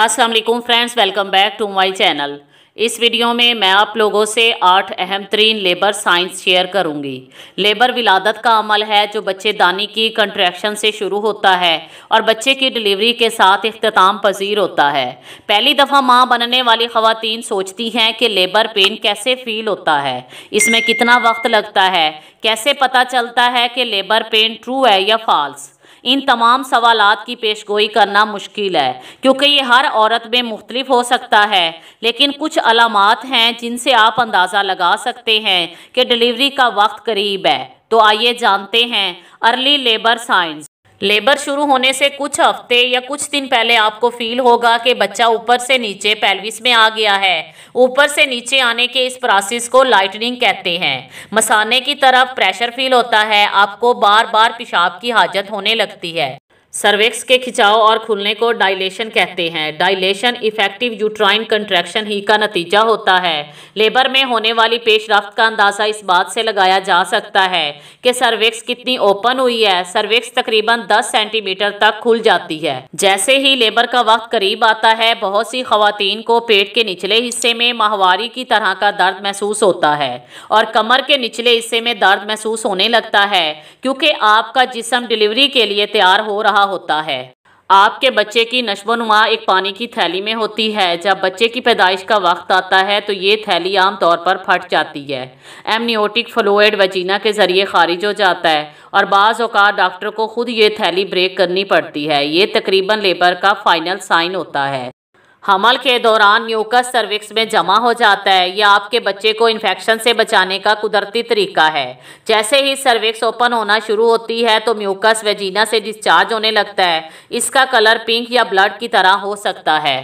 अस्सलाम वालेकुम friends welcome back to my channel इस वीडियो में मैं आप लोगों से आठ अहम तरीन लेबर साइंस शेयर करूंगी। लेबर विलादत का अमल है जो बच्चे दानी की कंट्रैक्शन से शुरू होता है और बच्चे की डिलीवरी के साथ अख्ताम पजीर होता है पहली दफ़ा माँ बनने वाली खवतिन सोचती हैं कि लेबर पेन कैसे फील होता है इसमें कितना वक्त लगता है कैसे पता चलता है कि लेबर पेन ट्रू है या फॉल्स इन तमाम सवाल की पेश गोई करना मुश्किल है क्योंकि ये हर औरत में मुख्तलिफ हो सकता है लेकिन कुछ अलामत हैं जिनसे आप अंदाज़ा लगा सकते हैं कि डिलीवरी का वक्त करीब है तो आइए जानते हैं अर्ली लेबर साइंस लेबर शुरू होने से कुछ हफ्ते या कुछ दिन पहले आपको फील होगा कि बच्चा ऊपर से नीचे पैलविस में आ गया है ऊपर से नीचे आने के इस प्रोसेस को लाइटनिंग कहते हैं मसाने की तरफ प्रेशर फील होता है आपको बार बार पेशाब की हाजत होने लगती है सर्वेक्स के खिंचाव और खुलने को डाइलेशन कहते हैं डाइलेशन इफेक्टिव यूट्राइन कंट्रैक्शन ही का नतीजा होता है लेबर में होने वाली पेशरफ्त का अंदाज़ा इस बात से लगाया जा सकता है कि सर्वेक्स कितनी ओपन हुई है सर्वेक्स तकरीबन 10 सेंटीमीटर तक खुल जाती है जैसे ही लेबर का वक्त करीब आता है बहुत सी खातन को पेट के निचले हिस्से में माहवारी की तरह का दर्द महसूस होता है और कमर के निचले हिस्से में दर्द महसूस होने लगता है क्योंकि आपका जिसम डिलीवरी के लिए तैयार हो रहा होता है आपके बच्चे की नशोनुमा एक पानी की थैली में होती है जब बच्चे की पैदाइश का वक्त आता है तो ये थैली आमतौर पर फट जाती है एमनियोटिक फ्लोइड वजीना के ज़रिए खारिज हो जाता है और बाज़ अवकात डॉक्टर को ख़ुद ये थैली ब्रेक करनी पड़ती है ये तकरीबन लेबर का फाइनल साइन होता है हमल के दौरान म्यूकस सर्विक्स में जमा हो जाता है यह आपके बच्चे को इन्फेक्शन से बचाने का कुदरती तरीका है जैसे ही सर्विक्स ओपन होना शुरू होती है तो म्यूकस वेजीना से डिस्चार्ज होने लगता है इसका कलर पिंक या ब्लड की तरह हो सकता है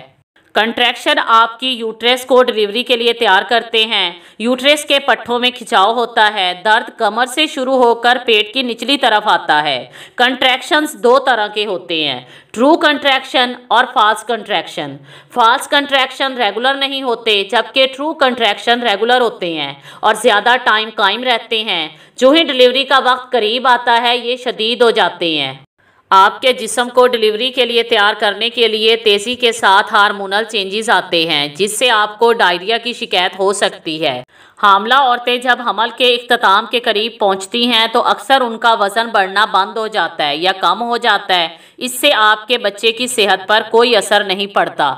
कंट्रैक्शन आपकी यूट्रेस को डिलीवरी के लिए तैयार करते हैं यूट्रेस के पट्ठों में खिंचाव होता है दर्द कमर से शुरू होकर पेट की निचली तरफ आता है कंट्रैक्शंस दो तरह के होते हैं ट्रू कंट्रैक्शन और false contraction false contraction regular नहीं होते जबकि ट्रू कंट्रैक्शन रेगुलर होते हैं और ज़्यादा टाइम कायम रहते हैं जो ही डिलीवरी का वक्त करीब आता है ये शदीद हो जाते हैं आपके जिसम को डिलीवरी के लिए तैयार करने के लिए तेज़ी के साथ हार्मोनल चेंजेस आते हैं जिससे आपको डायरिया की शिकायत हो सकती है हामला औरतें जब हमल के अख्ताम के करीब पहुंचती हैं तो अक्सर उनका वज़न बढ़ना बंद हो जाता है या कम हो जाता है इससे आपके बच्चे की सेहत पर कोई असर नहीं पड़ता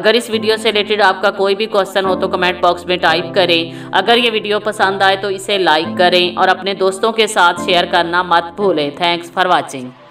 अगर इस वीडियो से रिलेटेड आपका कोई भी क्वेश्चन हो तो कमेंट बॉक्स में टाइप करें अगर ये वीडियो पसंद आए तो इसे लाइक करें और अपने दोस्तों के साथ शेयर करना मत भूलें थैंक्स फॉर वॉचिंग